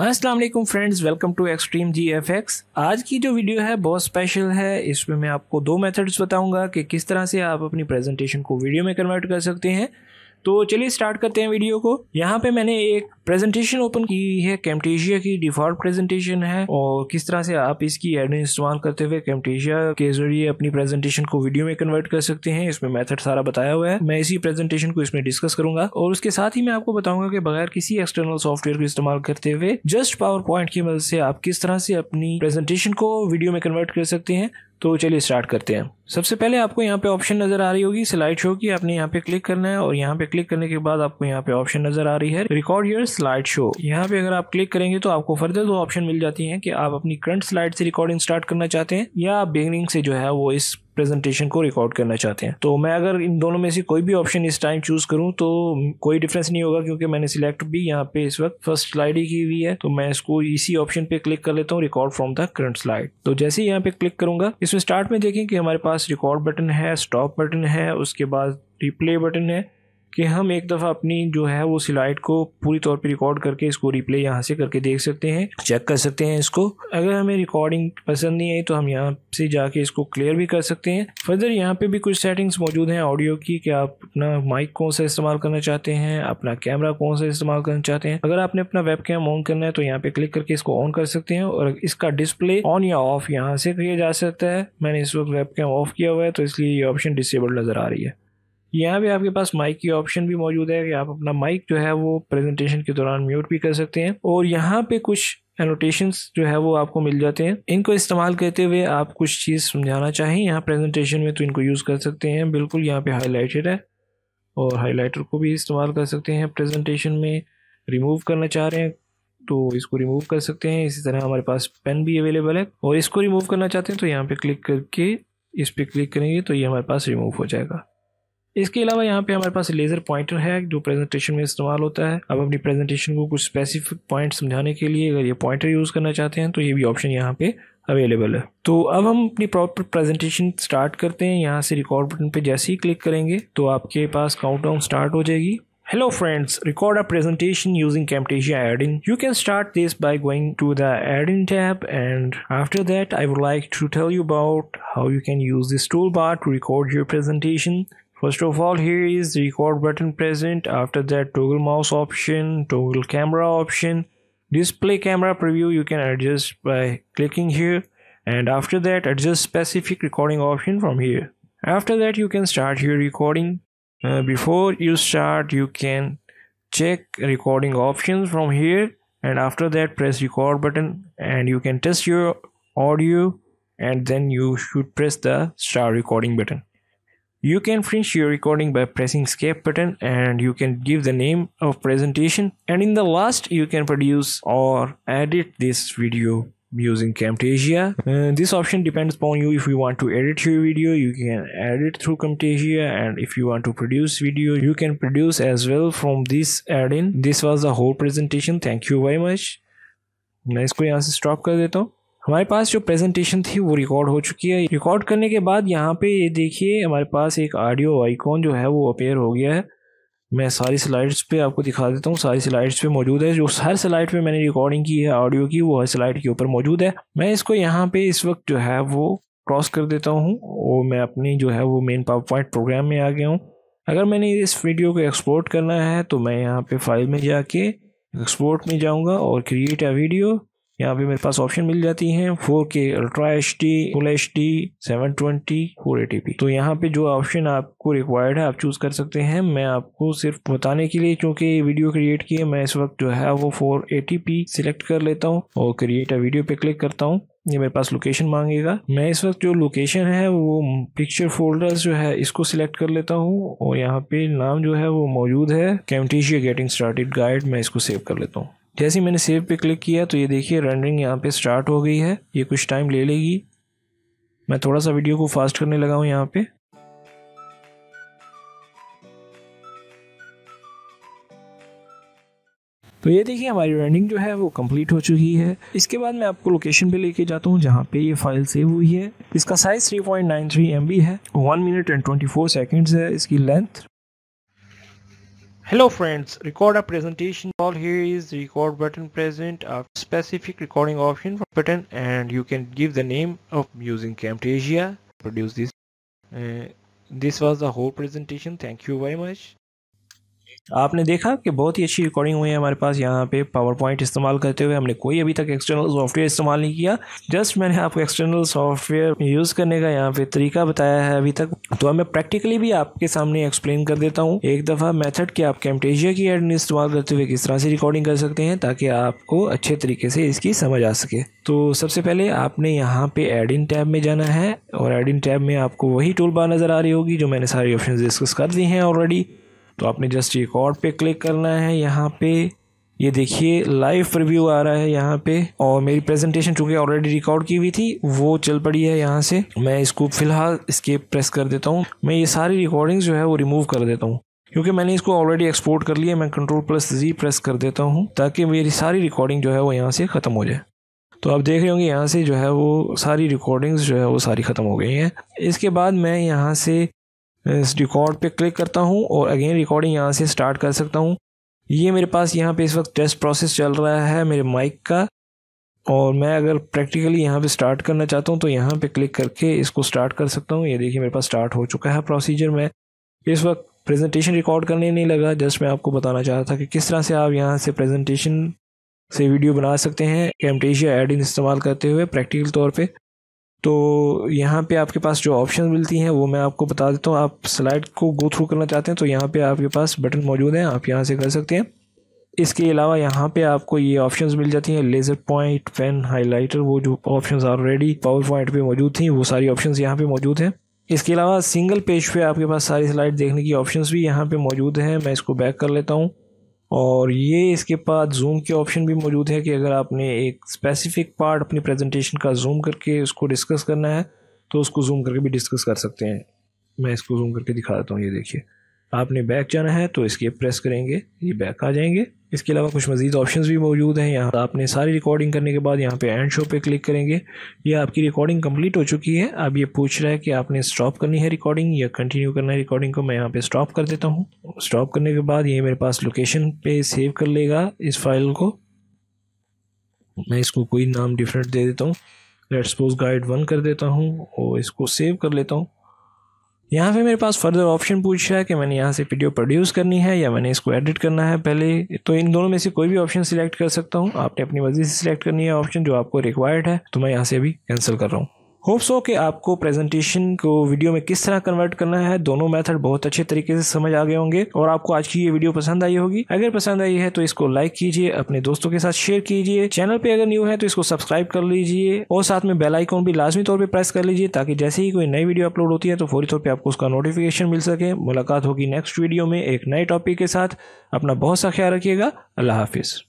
अस्सलाम वालेकुम friends welcome to extreme G F X आज की जो वीडियो है बहुत स्पेशल है इसमें मैं आपको दो मेथड्स बताऊंगा कि किस तरह से आप अपनी प्रेजेंटेशन को वीडियो में कन्वर्ट कर सकते हैं तो चलिए स्टार्ट करते हैं वीडियो को यहाँ पे मैंने एक प्रेजेंटेशन ओपन की है कैम्टेशिया की डिफॉल्ट प्रेजेंटेशन है और किस तरह से आप इसकी एड इस्तेमाल करते हुए कैमटेजिया के जरिए अपनी प्रेजेंटेशन को वीडियो में कन्वर्ट कर सकते हैं इसमें मेथड सारा बताया हुआ है मैं इसी प्रेजेंटेशन को इसमें डिस्कस करूंगा और उसके साथ ही मैं आपको बताऊंगा कि बगैर किसी एक्सटर्नल सॉफ्टवेयर को इस्तेमाल करते हुए जस्ट पावर पॉइंट की मदद से आप किस तरह से अपनी प्रेजेंटेशन को वीडियो में कन्वर्ट कर सकते हैं तो चलिए स्टार्ट करते हैं सबसे पहले आपको यहाँ पे ऑप्शन नज़र आ रही होगी स्लाइड शो की आपने यहाँ पे क्लिक करना है और यहाँ पे क्लिक करने के बाद आपको यहाँ पे ऑप्शन नज़र आ रही है रिकॉर्ड योर स्लाइड शो यहाँ पे अगर आप क्लिक करेंगे तो आपको फर्दर दो ऑप्शन मिल जाती हैं कि आप अपनी करंट स्लाइड से रिकॉर्डिंग स्टार्ट करना चाहते हैं या आप बिगनिंग से जो है वो इस प्रेजेंटेशन को रिकॉर्ड करना चाहते हैं तो मैं अगर इन दोनों में से कोई भी ऑप्शन इस टाइम चूज करूं तो कोई डिफरेंस नहीं होगा क्योंकि मैंने सिलेक्ट भी यहाँ पे इस वक्त फर्स्ट स्लाइड ही की हुई है तो मैं इसको इसी ऑप्शन पे क्लिक कर लेता हूँ record from the current slide तो जैसे ही यहाँ पे क्लिक करूंगा इसमें स्टार्ट में देखें कि हमारे पास पास रिकॉर्ड बटन है स्टॉप बटन है उसके बाद रिप्ले बटन है कि हम एक दफ़ा अपनी जो है वो स्लाइड को पूरी तौर पे रिकॉर्ड करके इसको रिप्ले यहाँ से करके देख सकते हैं चेक कर सकते हैं इसको अगर हमें रिकॉर्डिंग पसंद नहीं आई तो हम यहाँ से जाके इसको क्लियर भी कर सकते हैं फर्दर यहाँ पे भी कुछ सेटिंग्स मौजूद हैं ऑडियो की कि आप अपना माइक कौन सा इस्तेमाल करना चाहते हैं अपना कैमरा कौन सा इस्तेमाल करना चाहते हैं अगर आपने अपना वेब कैम ऑन करना है तो यहाँ पे क्लिक करके इसको ऑन कर सकते हैं और इसका डिस्प्ले ऑन या ऑफ यहाँ से किया जा सकता है मैंने इस वक्त वेब कैम ऑफ किया हुआ है तो इसलिए ये ऑप्शन डिसेबल नज़र आ रही है यहाँ पे आपके पास माइक की ऑप्शन भी मौजूद है कि आप अपना माइक जो है वो प्रेजेंटेशन के दौरान म्यूट भी कर सकते हैं और यहाँ पे कुछ एनोटेशंस जो है वो आपको मिल जाते हैं इनको इस्तेमाल करते हुए आप कुछ चीज़ समझाना चाहें यहाँ प्रेजेंटेशन में तो इनको यूज़ कर सकते हैं बिल्कुल यहाँ पे हाईलाइटेड है और हाईलाइटर को भी इस्तेमाल कर सकते हैं प्रेजेंटेशन में रिमूव करना चाह रहे हैं तो इसको रिमूव कर सकते हैं इसी तरह हमारे पास पेन भी अवेलेबल है और इसको रिमूव करना चाहते हैं तो यहाँ पे क्लिक करके इस पर क्लिक करेंगे तो ये हमारे पास रिमूव हो जाएगा इसके अलावा यहाँ पे हमारे पास लेज़र पॉइंटर है जो प्रेजेंटेशन में इस्तेमाल होता है अब अपनी प्रेजेंटेशन को कुछ स्पेसिफिक पॉइंट समझाने के लिए अगर ये पॉइंटर यूज़ करना चाहते हैं तो ये भी ऑप्शन यहाँ पे अवेलेबल है तो अब हम अपनी प्रॉपर प्रेजेंटेशन स्टार्ट करते हैं यहाँ से रिकॉर्ड बटन पे जैसे ही क्लिक करेंगे तो आपके पास काउंट स्टार्ट हो जाएगी hello friends record a presentation using Camtasia adding you can start this by going to the adding tab and after that I would like to tell you about how you can use this tool bar to record your presentation First of all here is record button present after that toggle mouse option, toggle camera option, display camera preview you can adjust by clicking here and after that adjust specific recording option from here. After that you can start your recording. Uh, before you start you can check recording options from here and after that press record button and you can test your audio and then you should press the start recording button. You can finish your recording by pressing escape button and you can give the name of presentation and in the last you can produce or edit this video using Camtasia. Uh, this option depends upon you if you want to edit your video you can edit through Camtasia and if you want to produce video you can produce as well from this add-in. This was the whole presentation. Thank you very much. मैं इसको यहाँ से stop कर देता हूँ हमारे पास जो presentation थी वो रिकॉर्ड हो चुकी है रिकॉर्ड करने के बाद यहाँ पे ये देखिए हमारे पास एक ऑडियो आइकॉन जो है वो अपेयर हो गया है मैं सारी स्लाइड्स पे आपको दिखा देता हूँ सारी स्लाइड्स पे मौजूद है जो हर स्लाइड पे मैंने रिकॉर्डिंग की है ऑडियो की वो हर स्लाइड के ऊपर मौजूद है मैं इसको यहाँ पे इस वक्त जो है वो क्रॉस कर देता हूँ और मैं अपनी जो है वो मेन पावर पॉइंट प्रोग्राम में आ गया हूँ अगर मैंने इस वीडियो को एक्सपोर्ट करना है तो मैं यहाँ पे फाइल में जाके एक्सपोर्ट में जाऊँगा और क्रिएट अ वीडियो यहाँ पे मेरे पास ऑप्शन मिल जाती हैं 4K ultra H D full H D seven twenty four P तो यहाँ पे जो ऑप्शन आपको रिक्वायर्ड है आप चूज कर सकते हैं मैं आपको सिर्फ बताने के लिए क्योंकि वीडियो क्रिएट किए मैं इस वक्त जो है वो फोर एटी पी सिलेक्ट कर लेता हूँ और क्रिएट अ वीडियो पे क्लिक करता हूँ ये मेरे पास लोकेशन मांगेगा मैं इस वक्त जो लोकेशन है वो पिक्चर फोल्डर्स जो है इसको सिलेक्ट कर लेता हूँ और यहाँ पे नाम जो है वो मौजूद है कैमटीशिया गेटिंग स्टार्टेड गाइड मैं इसको सेव कर लेता हूँ जैसे ही मैंने सेव पे क्लिक किया तो ये देखिए रेंडरिंग यहाँ पे स्टार्ट हो गई है ये कुछ टाइम ले लेगी मैं थोड़ा सा वीडियो को फास्ट करने लगा हूँ यहाँ पे तो ये देखिए हमारी रनिंग जो है वो कंप्लीट हो चुकी है इसके बाद मैं आपको लोकेशन पे लेके जाता हूँ जहाँ पे ये फाइल सेव हुई है इसका साइज 3.93 पॉइंट है वन मिनट एंड 24 सेकंड्स है इसकी length Hello friends, record a presentation. All here is record button present a specific recording option for button and you can give the name of using Camtasia. Produce this. Uh, this was the whole presentation. Thank you very much. आपने देखा कि बहुत ही अच्छी recording हुई है हमारे पास यहाँ पे पावर पॉइंट इस्तेमाल करते हुए हमने कोई अभी तक एक्सटर्नल सॉफ्टवेयर इस्तेमाल नहीं किया जस्ट मैंने आपको एक्सटर्नल सॉफ्टवेयर यूज़ करने का यहाँ पे तरीका बताया है अभी तक तो अब मैं प्रैक्टिकली भी आपके सामने एक्सप्लेन कर देता हूँ एक दफ़ा मैथड के आप कैमटेजिया की एड इस्तेमाल करते हुए किस तरह से रिकॉर्डिंग कर सकते हैं ताकि आपको अच्छे तरीके से इसकी समझ आ सके तो सबसे पहले आपने यहाँ पे एड इन टैब में जाना है और एड इन टैब में आपको वही टूल बार नज़र आ रही होगी जो मैंने सारी ऑप्शन डिस्कस कर दी हैं ऑलरेडी तो आपने जस्ट एक और पे क्लिक करना है यहाँ पे ये देखिए लाइव रिव्यू आ रहा है यहाँ पे और मेरी प्रेजेंटेशन चूँकि ऑलरेडी रिकॉर्ड की हुई थी वो चल पड़ी है यहाँ से मैं इसको फ़िलहाल इसके प्रेस कर देता हूँ मैं ये सारी रिकॉर्डिंग्स जो है वो रिमूव कर देता हूँ क्योंकि मैंने इसको ऑलरेडी एक्सपोर्ट कर लिया मैं कंट्रोल प्लस जी प्रेस कर देता हूँ ताकि मेरी सारी रिकॉर्डिंग जो है वो यहाँ से ख़त्म हो जाए तो आप देख रहे होंगे यहाँ से जो है वो सारी रिकॉर्डिंग्स जो है वो सारी ख़त्म हो गई हैं इसके बाद मैं यहाँ से इस रिकॉर्ड पे क्लिक करता हूँ और अगेन रिकॉर्डिंग यहाँ से स्टार्ट कर सकता हूँ ये मेरे पास यहाँ पे इस वक्त टेस्ट प्रोसेस चल रहा है मेरे माइक का और मैं अगर प्रैक्टिकली यहाँ पे स्टार्ट करना चाहता हूँ तो यहाँ पे क्लिक करके इसको स्टार्ट कर सकता हूँ ये देखिए मेरे पास स्टार्ट हो चुका है प्रोसीजर में इस वक्त प्रेजेंटेशन रिकॉर्ड करने नहीं लगा जस्ट मैं आपको बताना चाह रहा था कि किस तरह से आप यहाँ से प्रेजेंटेशन से वीडियो बना सकते हैं कैमटेशिया एडिन इस्तेमाल करते हुए प्रैक्टिकल तौर पर तो यहाँ पे आपके पास जो ऑप्शन मिलती हैं वो मैं आपको बता देता हूँ आप स्लाइड को गो थ्रू करना चाहते हैं तो यहाँ पे आपके पास बटन मौजूद हैं आप यहाँ से कर सकते हैं इसके अलावा यहाँ पे आपको ये ऑप्शंस मिल जाती हैं लेज़र पॉइंट पेन हाइलाइटर वो जो ऑप्शंस ऑलरेडी पावर पॉइंट पर मौजूद थी वो सारी ऑप्शन यहाँ पे मौजूद हैं इसके अलावा सिंगल पेज पे आपके पास सारी स्लाइड देखने की ऑप्शन भी यहाँ पर मौजूद हैं मैं इसको बैक कर लेता हूँ और ये इसके पास जूम के ऑप्शन भी मौजूद है कि अगर आपने एक स्पेसिफिक पार्ट अपनी प्रेजेंटेशन का जूम करके उसको डिस्कस करना है तो उसको जूम करके भी डिस्कस कर सकते हैं मैं इसको जूम करके दिखा देता हूँ ये देखिए आपने बैक जाना है तो इसके प्रेस करेंगे ये बैक आ जाएंगे इसके अलावा कुछ मज़ीद ऑप्शंस भी मौजूद हैं यहाँ आपने सारी रिकॉर्डिंग करने के बाद यहाँ पे एंड शो पे क्लिक करेंगे ये आपकी रिकॉर्डिंग कंप्लीट हो चुकी है अब ये पूछ रहा है कि आपने स्टॉप करनी है रिकॉर्डिंग या कंटिन्यू करना है रिकॉर्डिंग को मैं यहाँ पे स्टॉप कर देता हूँ स्टॉप करने के बाद ये मेरे पास लोकेशन पे सेव कर लेगा इस फाइल को मैं इसको कोई नाम डिफरेंट दे देता हूँ लेट्स सपोज गाइड वन कर देता हूँ और इसको सेव कर लेता हूँ यहाँ पे मेरे पास फर्दर ऑप्शन पूछ रहा है कि मैंने यहाँ से वीडियो प्रोड्यूस करनी है या मैंने इसको एडिट करना है पहले तो इन दोनों में से कोई भी ऑप्शन सिलेक्ट कर सकता हूँ आपने अपनी मर्जी से सिलेक्ट करनी है ऑप्शन जो आपको रिक्वायर्ड है तो मैं यहाँ से अभी कैंसिल कर रहा हूँ होप्स हो कि आपको प्रेजेंटेशन को वीडियो में किस तरह कन्वर्ट करना है दोनों मेथड बहुत अच्छे तरीके से समझ आ गए होंगे और आपको आज की ये वीडियो पसंद आई होगी अगर पसंद आई है तो इसको लाइक कीजिए अपने दोस्तों के साथ शेयर कीजिए चैनल पे अगर न्यू है तो इसको सब्सक्राइब कर लीजिए और साथ में बेल आइकॉन भी लाजमी तौर पर प्रेस कर लीजिए ताकि जैसे ही कोई नई वीडियो अपलोड होती है तो फौरी तौर पर आपको उसका नोटिफिकेशन मिल सके मुलाकात होगी नेक्स्ट वीडियो में एक नए टॉपिक के साथ अपना बहुत सा ख्याल रखिएगा अल्लाह हाफिज़